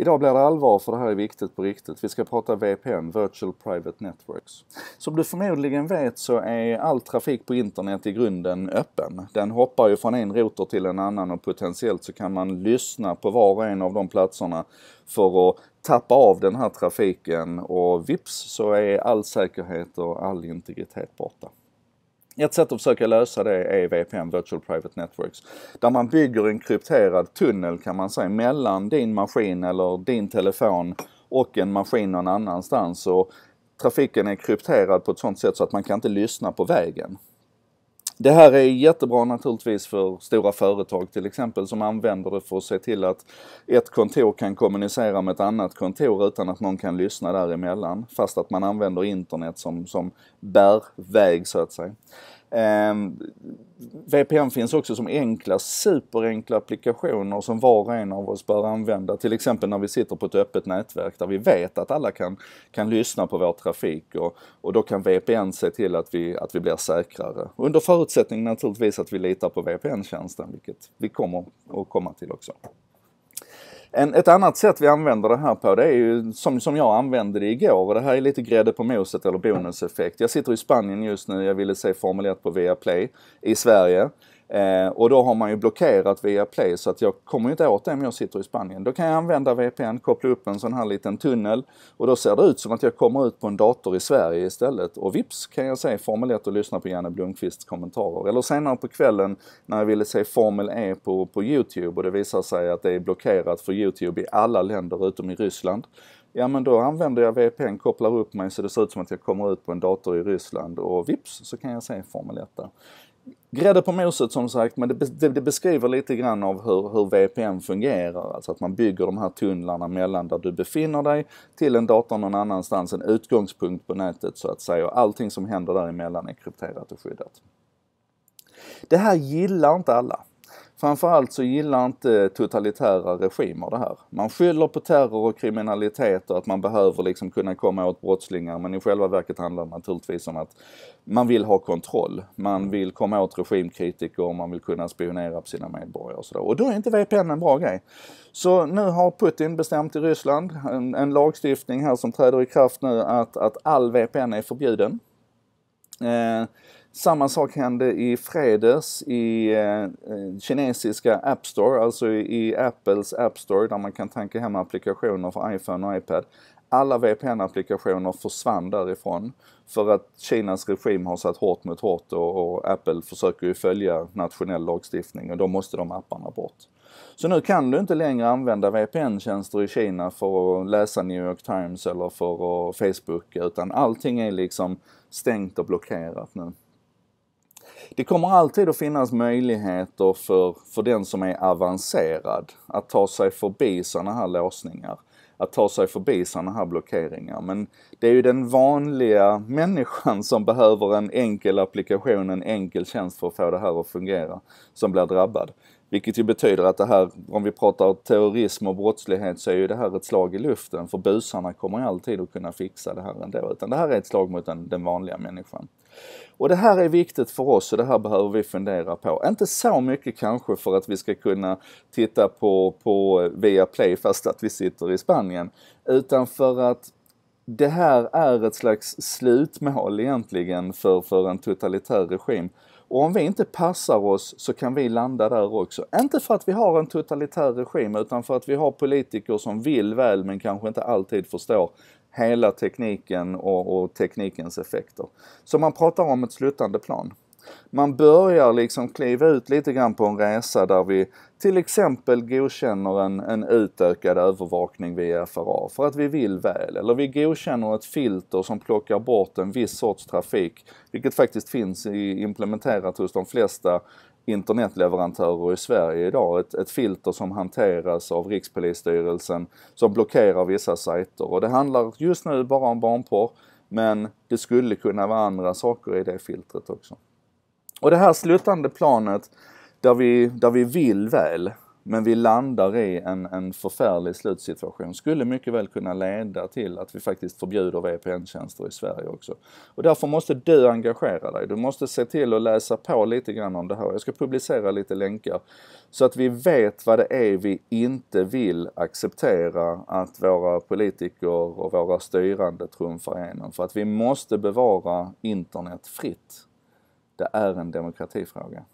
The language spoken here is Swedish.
Idag blir det allvar för det här är viktigt på riktigt. Vi ska prata VPN, Virtual Private Networks. Som du förmodligen vet så är all trafik på internet i grunden öppen. Den hoppar ju från en router till en annan och potentiellt så kan man lyssna på var och en av de platserna för att tappa av den här trafiken och vips så är all säkerhet och all integritet borta. Ett sätt att försöka lösa det är VPN, Virtual Private Networks, där man bygger en krypterad tunnel kan man säga mellan din maskin eller din telefon och en maskin någon annanstans. Och trafiken är krypterad på ett sånt sätt så att man kan inte lyssna på vägen. Det här är jättebra naturligtvis för stora företag till exempel som använder det för att se till att ett kontor kan kommunicera med ett annat kontor utan att någon kan lyssna däremellan. Fast att man använder internet som, som bärväg så att säga. Um, ehm, VPN finns också som enkla, superenkla applikationer som var och en av oss bör använda. Till exempel när vi sitter på ett öppet nätverk där vi vet att alla kan, kan lyssna på vår trafik och, och då kan VPN se till att vi, att vi blir säkrare. Under förutsättning naturligtvis att vi litar på VPN-tjänsten, vilket vi kommer att komma till också. En, ett annat sätt vi använder det här på det är ju som, som jag använde det igår och det här är lite grädde på moset eller bonuseffekt. Jag sitter i Spanien just nu, jag ville se Formel 1 på Viaplay i Sverige. Eh, och då har man ju blockerat via Play så att jag kommer ju inte åt det om jag sitter i Spanien. Då kan jag använda VPN, koppla upp en sån här liten tunnel och då ser det ut som att jag kommer ut på en dator i Sverige istället. Och vips kan jag se Formel 1 och lyssna på Janne Blomqvists kommentarer. Eller senare på kvällen när jag ville se Formel E på, på Youtube och det visar sig att det är blockerat för Youtube i alla länder utom i Ryssland ja men då använder jag VPN, kopplar upp mig så det ser ut som att jag kommer ut på en dator i Ryssland och vips så kan jag se Formel 1 där. Grädde på moset som sagt, men det, det, det, beskriver lite grann av hur, hur VPN fungerar. Alltså att man bygger de här tunnlarna mellan där du befinner dig till en dator någon annanstans, en utgångspunkt på nätet så att säga. Och allting som händer däremellan är krypterat och skyddat. Det här gillar inte alla. Framförallt så gillar inte totalitära regimer det här. Man skyller på terror och kriminalitet och att man behöver liksom kunna komma åt brottslingar men i själva verket handlar det naturligtvis om att man vill ha kontroll. Man mm. vill komma åt regimkritiker och man vill kunna spionera på sina medborgare och sådär. Och då är inte VPN en bra grej. Så nu har Putin bestämt i Ryssland en, en lagstiftning här som träder i kraft nu att, att all VPN är förbjuden. Eh, samma sak hände i fredags i eh, eh kinesiska App Store, alltså i Apples App Store där man kan tanka hem applikationer för iPhone och iPad. Alla VPN-applikationer försvann därifrån för att Kinas regim har satt hårt mot hårt och, och Apple försöker ju följa nationell lagstiftning och då måste de apparna bort. Så nu kan du inte längre använda VPN-tjänster i Kina för att läsa New York Times eller för att Facebooka utan allting är liksom stängt och blockerat nu det kommer alltid att finnas möjligheter för, för den som är avancerad att ta sig förbi sådana här låsningar. Att ta sig förbi sådana här blockeringar. Men det är ju den vanliga människan som behöver en enkel applikation, en enkel tjänst för att få det här att fungera, som blir drabbad. Vilket ju betyder att det här, om vi pratar terrorism och brottslighet så är ju det här ett slag i luften för busarna kommer ju alltid att kunna fixa det här ändå. Utan det här är ett slag mot den, den vanliga människan. Och det här är viktigt för oss och det här behöver vi fundera på. Inte så mycket kanske för att vi ska kunna titta på, på Viaplay fast att vi sitter i Spanien. Utan för att det här är ett slags slutmål egentligen för, för en totalitär regim. Och om vi inte passar oss så kan vi landa där också. Inte för att vi har en totalitär regim utan för att vi har politiker som vill väl men kanske inte alltid förstår hela tekniken och, och teknikens effekter. Så man pratar om ett slutande plan. Man börjar liksom kliva ut lite grann på en resa där vi till exempel godkänner en, en utökad övervakning via FRA för att vi vill väl. Eller vi godkänner ett filter som plockar bort en viss sorts trafik, vilket faktiskt finns i, implementerat hos de flesta internetleverantörer i Sverige idag. Ett, ett, filter som hanteras av Rikspolisstyrelsen som blockerar vissa sajter. Och det handlar just nu bara om barnporr, men det skulle kunna vara andra saker i det filtret också. Och det här slutande planet där vi, där vi vill väl, men vi landar i en, en förfärlig slutsituation, skulle mycket väl kunna leda till att vi faktiskt förbjuder VPN-tjänster i Sverige också. Och därför måste du engagera dig. Du måste se till att läsa på lite grann om det här. Jag ska publicera lite länkar så att vi vet vad det är vi inte vill acceptera att våra politiker och våra styrande trumfar igenom. För att vi måste bevara internet fritt det är en demokratifråga.